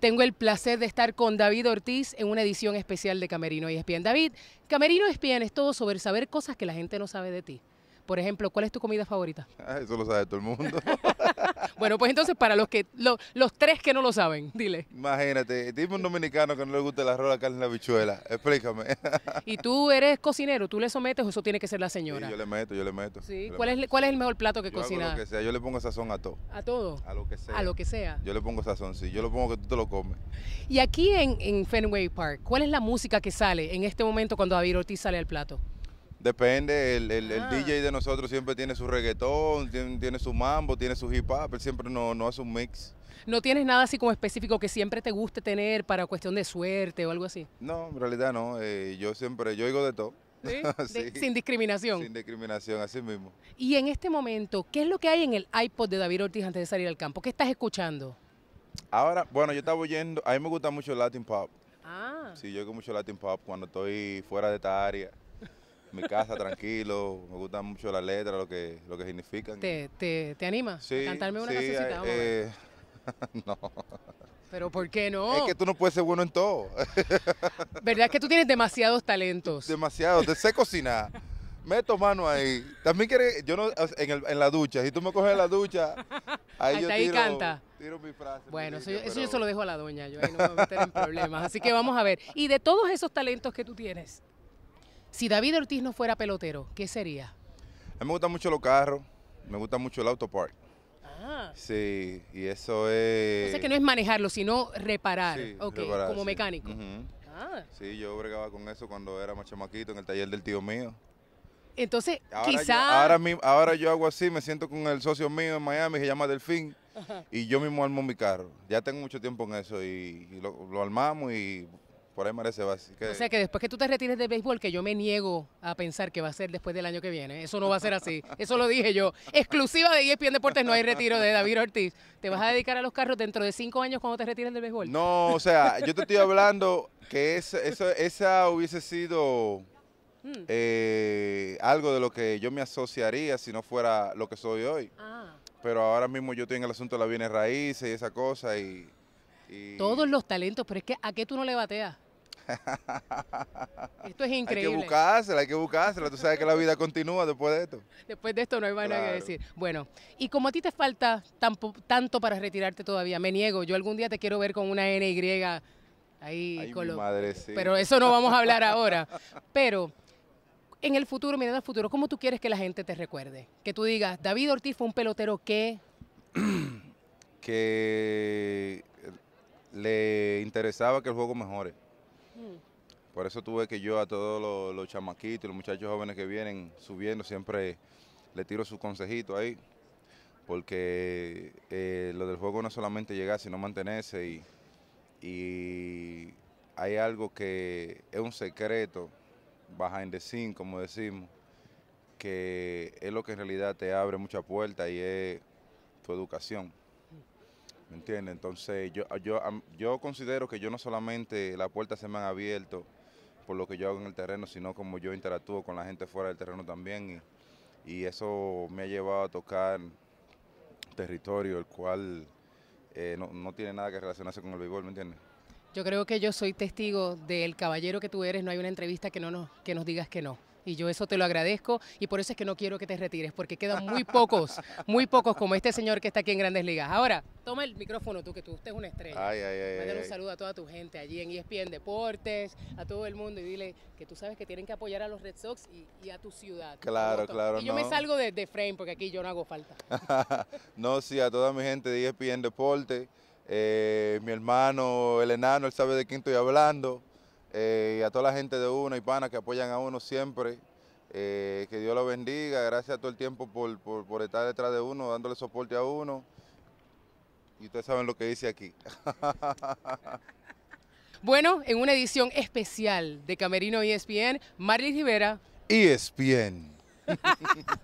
Tengo el placer de estar con David Ortiz en una edición especial de Camerino y Espían. David, Camerino y Espían es todo sobre saber cosas que la gente no sabe de ti. Por ejemplo, ¿cuál es tu comida favorita? Ah, eso lo sabe todo el mundo. Bueno, pues entonces para los que los tres que no lo saben, dile. Imagínate, tipo un dominicano que no le gusta la rola carne y la bichuela. Explícame. Y tú eres cocinero, tú le sometes o eso tiene que ser la señora. yo le meto, yo le meto. Sí, ¿cuál, Es, el mejor plato que cocinas? que sea, yo le pongo sazón a todo. ¿A todo? A lo que sea. A lo que sea. Yo le pongo sazón, sí, yo le pongo que tú te lo comes. Y aquí en, en Fenway Park, ¿cuál es la música que sale en este momento cuando David Ortiz sale al plato? Depende, el, ah. DJ de nosotros siempre tiene su reggaetón, tiene, su mambo, tiene su hip hop, él siempre no no hace un mix. ¿No tienes nada así como específico que siempre te guste tener para cuestión de suerte o algo así? No, en realidad no, eh, yo siempre, yo oigo de todo. ¿Sí? sin discriminación. Sin discriminación, así mismo. Y en este momento, ¿qué es lo que hay en el iPod de David Ortiz antes de salir al campo? ¿Qué estás escuchando? Ahora, bueno, yo estaba oyendo, a mí me gusta mucho el Latin Pop. Ah. Sí, yo oigo mucho Latin Pop cuando estoy fuera de esta área mi casa tranquilo, me gustan mucho las letras, lo que, lo que significan. ¿Te, te, anima sí, a cantarme una sí, eh, no. ¿Pero por qué no? Es que tú no puedes ser bueno en todo. ¿Verdad que tú tienes demasiados talentos? Demasiados, te sé cocinar. Meto mano ahí. También quiere, yo no, en, el, en la ducha, si tú me coges en la ducha, ahí Hasta yo ahí canta. tiro mi frase. Bueno, eso, yo, eso, yo, se lo dejo a la doña, yo ahí no me voy a meter en problemas. Así que vamos a ver. Y de todos esos talentos que tú tienes, si David Ortiz no fuera pelotero, ¿qué sería? A mí me gustan mucho los carros, me gusta mucho el autopark. Ah. Sí, y eso es... O sea que no es manejarlo, sino reparar, como mecánico. Ah. Sí, yo bregaba con eso cuando era más en el taller del tío mío. Entonces, quizás... ahora, yo hago así, me siento con el socio mío en Miami, que se llama Delfín, y yo mismo armo mi carro. Ya tengo mucho tiempo en eso y, lo, lo, armamos y por ahí merece que... O sea que después que tú te retires del béisbol, que yo me niego a pensar que va a ser después del año que viene, eso no va a ser así, eso lo dije yo. Exclusiva de ESPN Deportes, no hay retiro de David Ortiz. ¿Te vas a dedicar a los carros dentro de cinco años cuando te retires del béisbol? No, o sea, yo te estoy hablando que esa, hubiese sido... Hmm. Eh, algo de lo que yo me asociaría si no fuera lo que soy hoy. Ah. Pero ahora mismo yo tengo el asunto de las bienes raíces y esa cosa y, y... Todos los talentos, pero es que ¿a qué tú no le bateas? Esto es increíble. Hay que buscársela, hay que buscársela. Tú sabes que la vida continúa después de esto. Después de esto no hay más nada que decir. Bueno, y como a ti te falta tanto para retirarte todavía, me niego. Yo algún día te quiero ver con una NY ahí. con los. Pero eso no vamos a hablar ahora. Pero en el futuro, mirando al futuro, ¿cómo tú quieres que la gente te recuerde? Que tú digas, David Ortiz fue un pelotero que... que le interesaba que el juego mejore por eso tuve que yo a todos los, chamaquitos chamaquitos, los muchachos jóvenes que vienen subiendo, siempre le tiro su consejito ahí, porque eh, lo del juego no solamente llegar, sino mantenerse y, hay algo que es un secreto, en the scene, como decimos, que es lo que en realidad te abre muchas puertas y es tu educación. ¿Me entiendes? Entonces yo, yo, yo considero que yo no solamente las puertas se me han abierto por lo que yo hago en el terreno, sino como yo interactúo con la gente fuera del terreno también. Y, eso me ha llevado a tocar territorio el cual eh, no, tiene nada que relacionarse con el béisbol, ¿me entiendes? Yo creo que yo soy testigo del caballero que tú eres, no hay una entrevista que, no nos, que nos digas que no y yo eso te lo agradezco y por eso es que no quiero que te retires, porque quedan muy pocos, muy pocos como este señor que está aquí en Grandes Ligas. Ahora, toma el micrófono tú, que tú, usted una estrella. Ay, ay, ay, un saludo a toda tu gente allí en ESPN Deportes, a todo el mundo y dile que tú sabes que tienen que apoyar a los Red Sox y, a tu ciudad. Claro, claro. Y yo me salgo de, frame porque aquí yo no hago falta. no, sí, a toda mi gente de ESPN Deportes, eh, mi hermano, el enano, él sabe de quién estoy hablando. Eh, y a toda la gente de uno y pana que apoyan a uno siempre. Eh, que Dios lo bendiga, gracias a todo el tiempo por, estar detrás de uno, dándole soporte a uno. Y ustedes saben lo que dice aquí. Bueno, en una edición especial de Camerino ESPN, Marlene Rivera. ESPN.